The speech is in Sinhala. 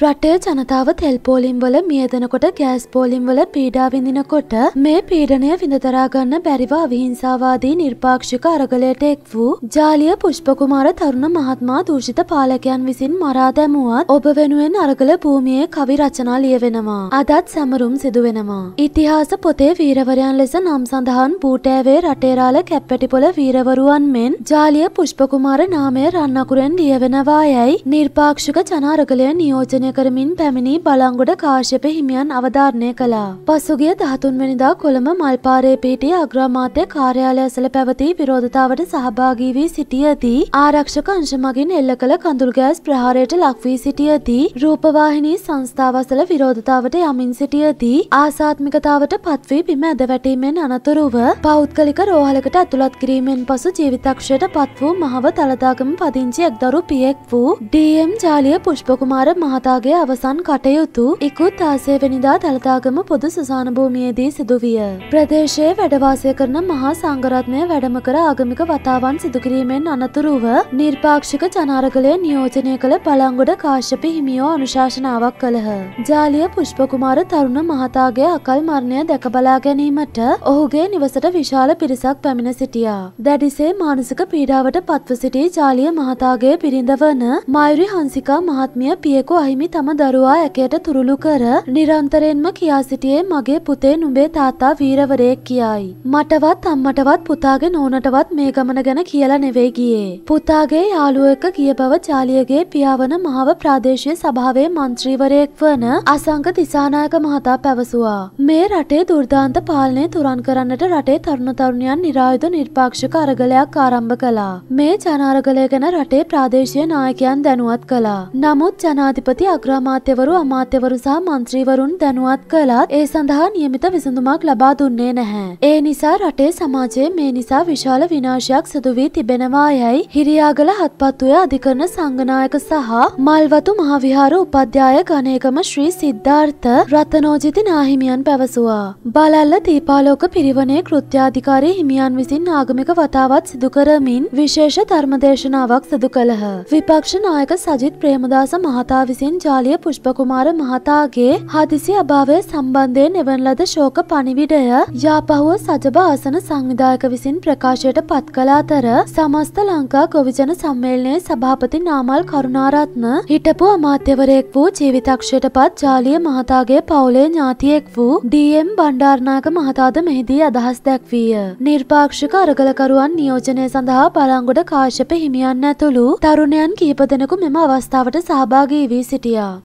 රටේ ජනතාව තෙල් පෝලිම් වල මියදනකොට ගෑස් පෝලිම් වල පීඩා විඳිනකොට මේ පීඩනය විඳතරාගන්න බැරිව අවිහිංසාවාදී නිර්පාක්ෂික අරගලයට එක් වූ ජාලිය පුෂ්පකුමාර තරුණ මහත්මා දූෂිත පාලකයන් විසින් මරා දැමුවත් ඔබ වෙනුවෙන් අරගල භූමියේ කවි රචනා ලියවෙනවා. අදත් සැමරුම් සිදුවෙනවා. ඉතිහාස පොතේ වීරවරයන් ලෙස නම් සඳහන් බූටෑවේ රටේරාල කැප්පැටිපොල වීරවරුවන් මෙන් ජාලිය පුෂ්පකුමාර නාමය රන්නකුරෙන් ලියවෙනවා යැයි නිර්පාක්ෂික ජනාරගලය නියෝජනය ඝාතනය කරමින් පැමිණි බලංගොඩ කාශ්‍යප හිමියන් අවධාරණය කළා. පසුගිය 13 වෙනිදා කොළඹ මල්පාරේ පිහිටි අග්‍රාමාත්‍ය කාර්යාලය ඇසළ පැවති විරෝධතාවට සහභාගී වී සිටියදී ආරක්ෂක අංශ මගින් එල්ල කළ කඳුළු ගෑස් ප්‍රහාරයට ලක් වී සිටියදී රූපවාහිනී සංස්ථාව ඇසළ විරෝධතාවට යමින් සිටියදී ආසාත්මිකතාවට පත් වී බිම ඇද වැටීමෙන් අනතුරුව පෞද්ගලික රෝහලකට ඇතුළත් කිරීමෙන් පසු ජීවිතක්ෂයට පත් වූ මහව තලදාගම පදිංචි එක් දරු පියෙක් වූ ඩී.එම්. ජාලිය පුෂ්පකුමාර මහතා ජනතාගේ අවසන් කටයුතු ඉකුත් ආසේවනිදා දළදාගම පොදු සසානභූමියයේදී සිදුවිය. ප්‍රදේශයේ වැඩවාසය කරන මහා සංගරත්නය වැඩම කර ආගමික වතාවන් සිදුකිරීමෙන් අනතුරුව නිර්පාක්ෂික ජනාරගලය නියෝජනය කළ පළංගොඩ කාශ්‍යපි හිමියෝ අනුශාසනාවක් කළහ. ජාලිය පුෂ්පකුමාර තරුණ මහතාගේ අකල් මරණය දැකබලා ගැනීමට ඔහුගේ නිවසට විශාල පිරිසක් පැමිණ සිටියා. දැඩිසේ මානසික පීඩාවට පත්ව සිටි ජාලිය මහතාගේ පිරිඳවන මයුරි හන්සිකා මහත්මිය පියෙකු අහිමි හිමි තම දරුවා ඇකයට තුරුළු කර නිරන්තරයෙන්ම කියා සිටියේ මගේ පුතේ නුඹේ තාත්තා වීරවරයෙක් කියයි. මටවත් අම්මටවත් පුතාගේ නෝනටවත් මේ ගමන ගැන කියලා නෙවෙයි ගියේ. පුතාගේ යාළුවෙක් ගිය බව චාලියගේ පියාවන මහව ප්‍රාදේශීය සභාවේ මන්ත්‍රීවරයෙක් වන අසංක දිසානායක මහතා පැවසුවා. මේ රටේ දුර්දාන්ත පාලනය තුරන් කරන්නට රටේ තරුණ තරුණියන් නිරායුධ නිර්පාක්ෂික අරගලයක් ආරම්භ කළා. මේ ජනාරගලය ගැන රටේ ප්‍රාදේශීය නායකයන් දැනුවත් කළා. නමුත් ජනාධිපති අග්‍රාමාත්‍යවරු අමාත්‍යවරු සහ මන්ත්‍රීවරුන් දැනුවත් කළත් ඒ සඳහා නියමිත විසඳුමක් ලබා දුන්නේ නැහැ. ඒ නිසා රටේ සමාජයේ මේ නිසා විශාල විනාශයක් සිදු වී තිබෙනවා යයි හිරියාගල හත්පත්තුවේ අධිකරණ සංගනායක සහ මල්වතු මහවිහාර උපාධ්‍යාය ගණේකම ශ්‍රී සිද්ධාර්ථ රත්නෝජිති නාහිමියන් පැවසුවා. බලල්ල දීපාලෝක පිරිවනේ කෘත්‍යාධිකාරී හිමියන් විසින් ආගමික වතාවත් සිදු කරමින් විශේෂ ධර්මදේශනාවක් සිදු කළහ. විපක්ෂ නායක සජිත් ප්‍රේමදාස මහතා විසින් ජාලිය පුෂ්පකුමාර මහතාගේ හදිසි අභාවය සම්බන්ධයෙන් එවන් ලද ශෝක පණිවිඩය යාපහුව සජබ ආසන සංවිධායක විසින් ප්‍රකාශයට පත් කළ අතර සමස්ත ලංකා ගොවිජන සම්මේලනයේ සභාපති නාමල් කරුණාරත්න හිටපු අමාත්‍යවරයෙක් වූ ජීවිතක්ෂයට පත් ජාලිය මහතාගේ පවුලේ ඥාතියෙක් වූ ඩම් බණ්ඩාරනායක මහතාද මෙහිදී අදහස් දැක්වීය. නිර්පාක්ෂික අරගලකරුවන් නියෝජනය සඳහා බලංගොඩ කාශ්‍යප හිමියන් ඇතුළු තරුණයන් කිහිප දෙනෙකු මෙම අවස්ථාවට සහභාගී වී සිටිය 주여